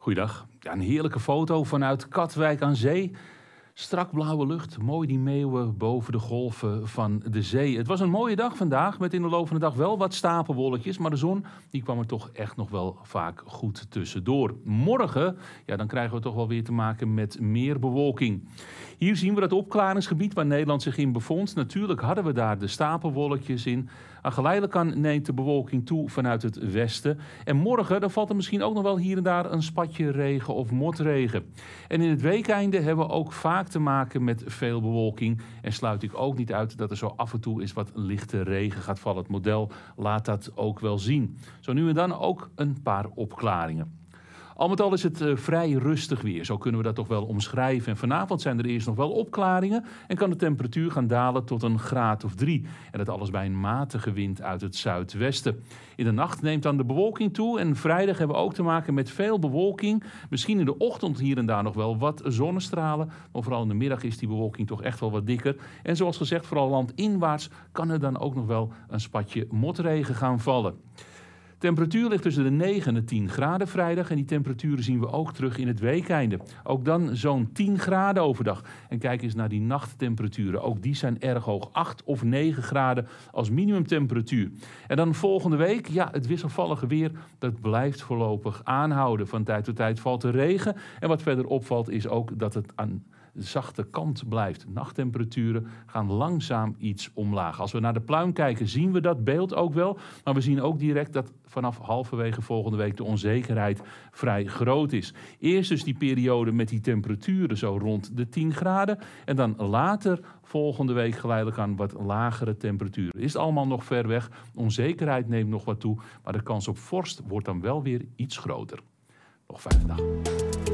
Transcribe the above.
Goeiedag. Ja, een heerlijke foto vanuit Katwijk aan Zee. Strak blauwe lucht, mooi die meeuwen boven de golven van de zee. Het was een mooie dag vandaag, met in de loop van de dag wel wat stapelwolletjes, Maar de zon die kwam er toch echt nog wel vaak goed tussendoor. Morgen, ja, dan krijgen we toch wel weer te maken met meer bewolking. Hier zien we dat opklaringsgebied waar Nederland zich in bevond. Natuurlijk hadden we daar de stapelwolletjes in. Aan geleidelijk aan neemt de bewolking toe vanuit het westen. En morgen, dan valt er misschien ook nog wel hier en daar een spatje regen of motregen. En in het weekeinde hebben we ook vaak te maken met veel bewolking. En sluit ik ook niet uit dat er zo af en toe is wat lichte regen gaat vallen. Het model laat dat ook wel zien. Zo nu en dan ook een paar opklaringen. Al met al is het eh, vrij rustig weer. Zo kunnen we dat toch wel omschrijven. En vanavond zijn er eerst nog wel opklaringen. En kan de temperatuur gaan dalen tot een graad of drie. En dat alles bij een matige wind uit het zuidwesten. In de nacht neemt dan de bewolking toe. En vrijdag hebben we ook te maken met veel bewolking. Misschien in de ochtend hier en daar nog wel wat zonnestralen. Maar vooral in de middag is die bewolking toch echt wel wat dikker. En zoals gezegd, vooral landinwaarts kan er dan ook nog wel een spatje motregen gaan vallen. Temperatuur ligt tussen de 9 en de 10 graden vrijdag. En die temperaturen zien we ook terug in het weekeinde. Ook dan zo'n 10 graden overdag. En kijk eens naar die nachttemperaturen. Ook die zijn erg hoog. 8 of 9 graden als minimumtemperatuur. En dan volgende week, ja, het wisselvallige weer, dat blijft voorlopig aanhouden. Van tijd tot tijd valt er regen. En wat verder opvalt is ook dat het aan zachte kant blijft. Nachttemperaturen gaan langzaam iets omlaag. Als we naar de pluim kijken, zien we dat beeld ook wel. Maar we zien ook direct dat vanaf halverwege volgende week de onzekerheid vrij groot is. Eerst dus die periode met die temperaturen zo rond de 10 graden. En dan later volgende week geleidelijk aan wat lagere temperaturen. Is het allemaal nog ver weg. Onzekerheid neemt nog wat toe. Maar de kans op vorst wordt dan wel weer iets groter. Nog vijf dagen.